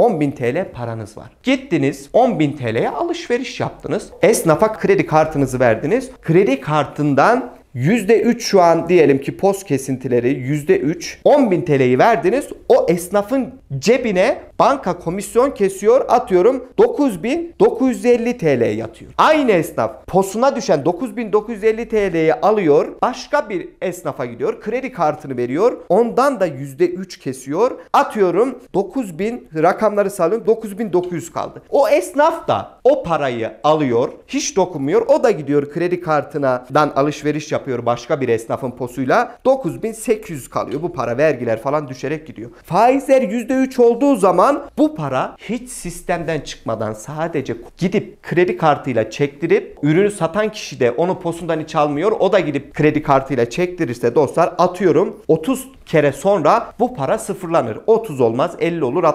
10.000 TL paranız var. Gittiniz 10.000 TL'ye alışveriş yaptınız. Esnafa kredi kartınızı verdiniz. Kredi kartından %3 şu an diyelim ki post kesintileri %3 10.000 TL'yi verdiniz. O esnafın cebine banka komisyon kesiyor atıyorum 9950 TL yatıyor. Aynı esnaf posuna düşen 9950 TL'yi alıyor başka bir esnafa gidiyor kredi kartını veriyor ondan da %3 kesiyor atıyorum 9000 rakamları salın 9900 kaldı. O esnaf da o parayı alıyor hiç dokunmuyor o da gidiyor kredi kartından alışveriş yapıyor başka bir esnafın posuyla 9800 kalıyor bu para vergiler falan düşerek gidiyor. Faizler %3 olduğu zaman zaman bu para hiç sistemden çıkmadan sadece gidip kredi kartıyla çektirip ürünü satan kişi de onu posundan hiç almıyor. O da gidip kredi kartıyla çektirirse dostlar atıyorum 30 kere sonra bu para sıfırlanır. 30 olmaz 50 olur 60